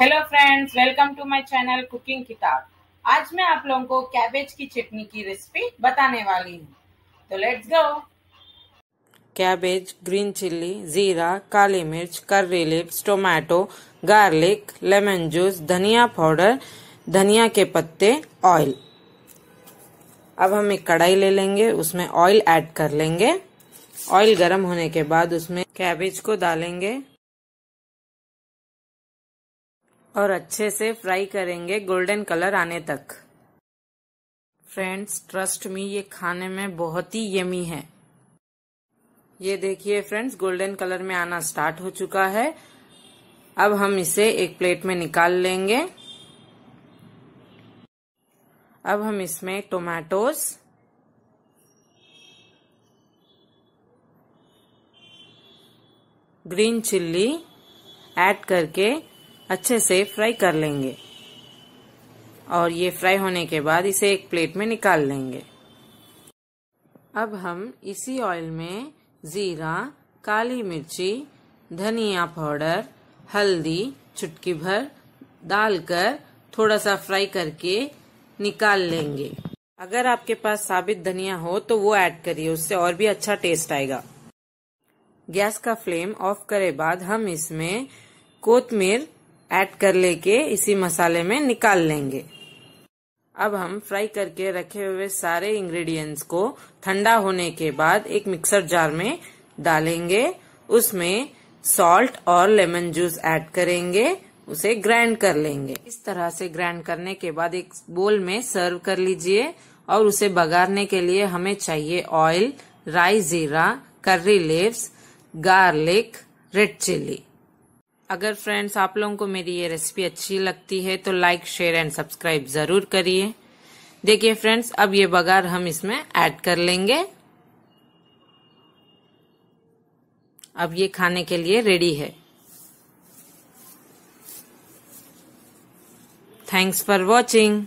hello friends welcome to my channel cooking किताब आज मैं आप लोगों को कैबेज की चटनी की रेसिपी बताने वाली हूँ तो let's go cabbage green chilli जीरा काली मिर्च curry leaves tomato garlic lemon juice धनिया पाउडर धनिया के पत्ते ऑयल अब हम एक कढ़ाई ले लेंगे उसमें ऑयल ऐड कर लेंगे ऑयल गर्म होने के बाद उसमें कैबेज को डालेंगे और अच्छे से फ्राई करेंगे गोल्डन कलर आने तक फ्रेंड्स ट्रस्ट मी ये खाने में बहुत ही यमी है ये देखिए फ्रेंड्स गोल्डन कलर में आना स्टार्ट हो चुका है अब हम इसे एक प्लेट में निकाल लेंगे अब हम इसमें टोमेटोस ग्रीन चिल्ली ऐड करके अच्छे से फ्राई कर लेंगे और ये फ्राई होने के बाद इसे एक प्लेट में निकाल लेंगे अब हम इसी ऑयल में जीरा काली मिर्ची धनिया पाउडर हल्दी चुटकी भर डालकर थोड़ा सा फ्राई करके निकाल लेंगे अगर आपके पास साबित धनिया हो तो वो ऐड करिए उससे और भी अच्छा टेस्ट आएगा गैस का फ्लेम ऑफ करे बाद हम इसमें कोतमीर ऐड कर लेके इसी मसाले में निकाल लेंगे अब हम फ्राई करके रखे हुए सारे इंग्रेडिएंट्स को ठंडा होने के बाद एक मिक्सर जार में डालेंगे उसमें सॉल्ट और लेमन जूस ऐड करेंगे उसे ग्राइंड कर लेंगे इस तरह से ग्राइंड करने के बाद एक बोल में सर्व कर लीजिए और उसे बघारने के लिए हमें चाहिए ऑयल राई जीरा curry leaves garlic red chilli अगर फ्रेंड्स आप लोगों को मेरी ये रेसिपी अच्छी लगती है तो लाइक शेयर एंड सब्सक्राइब ज़रूर करिए देखिए फ्रेंड्स अब ये बगार हम इसमें ऐड कर लेंगे अब ये खाने के लिए रेडी है थैंक्स फॉर वॉचिंग